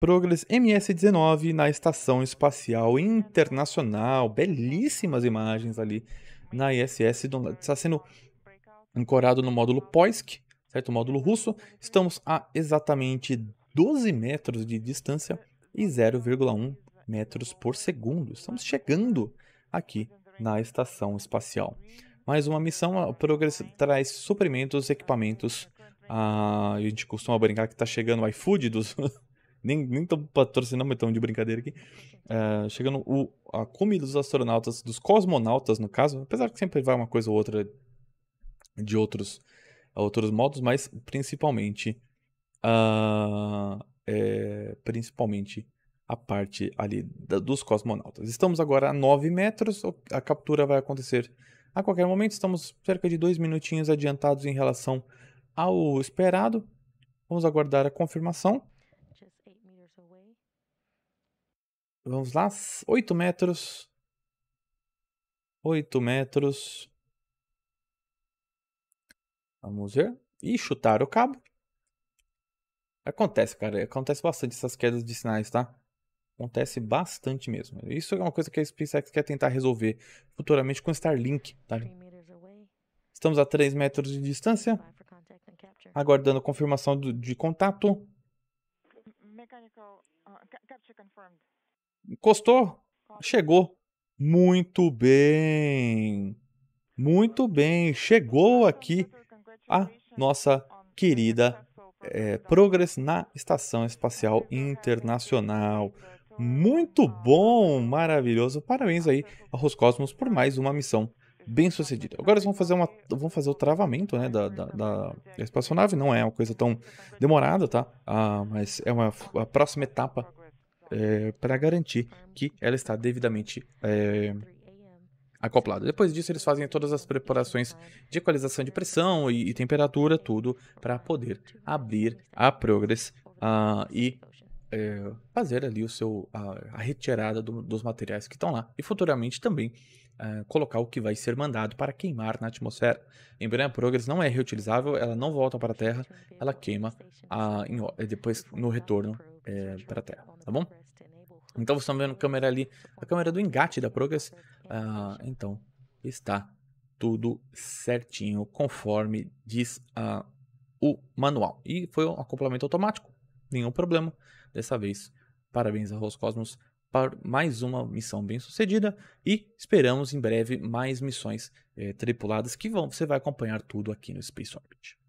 Progress MS-19 na Estação Espacial Internacional. Belíssimas imagens ali na ISS. Está sendo ancorado no módulo Poisk, certo? módulo russo. Estamos a exatamente 12 metros de distância e 0,1 metros por segundo. Estamos chegando aqui na Estação Espacial. Mais uma missão, o Progress traz suprimentos, equipamentos. Ah, a gente costuma brincar que está chegando o iFood dos, nem, nem tão patrocinando, mas estamos de brincadeira aqui. Uh, chegando o, a comida dos astronautas, dos cosmonautas, no caso, apesar que sempre vai uma coisa ou outra de outros, outros modos, mas principalmente. Uh, é, principalmente a parte ali da, dos cosmonautas. Estamos agora a 9 metros, a captura vai acontecer a qualquer momento, estamos cerca de dois minutinhos adiantados em relação ao esperado. Vamos aguardar a confirmação. Vamos lá, 8 metros. 8 metros. Vamos ver. E chutar o cabo. Acontece, cara. Acontece bastante essas quedas de sinais, tá? Acontece bastante mesmo. Isso é uma coisa que a SpaceX quer tentar resolver futuramente com Starlink, tá? Estamos a 3 metros de distância. Aguardando confirmação de contato. Mecânico. Uh, capture confirmed. Encostou, chegou. Muito bem. Muito bem. Chegou aqui a nossa querida é, Progress na Estação Espacial Internacional. Muito bom, maravilhoso. Parabéns aí a Roscosmos por mais uma missão bem sucedida. Agora eles vão fazer, uma, vamos fazer o travamento né, da, da, da é. espaçonave, não é uma coisa tão tá demorada, tá? Ah, mas é uma, a próxima etapa é, eh, para garantir que ela está devidamente é, acoplada. Depois disso, eles fazem todas as preparações de equalização de pressão e, e temperatura, tudo para poder abrir a Progress uh, e é, fazer ali o seu, a, a retirada do, dos materiais que estão lá e futuramente também uh, colocar o que vai ser mandado para queimar na atmosfera. Lembrando, a Progress não é reutilizável, ela não volta para a Terra, ela queima uh, em, depois no retorno é, para tipo, a Terra, tá bom? Então vocês estão vendo a câmera ali, a câmera do engate da Progress. É ah, então está tudo certinho conforme diz ah, o manual. E foi um acoplamento automático, nenhum problema. Dessa vez, parabéns a Roscosmos para mais uma missão bem sucedida e esperamos em breve mais missões eh, tripuladas que vão, você vai acompanhar tudo aqui no Space Orbit.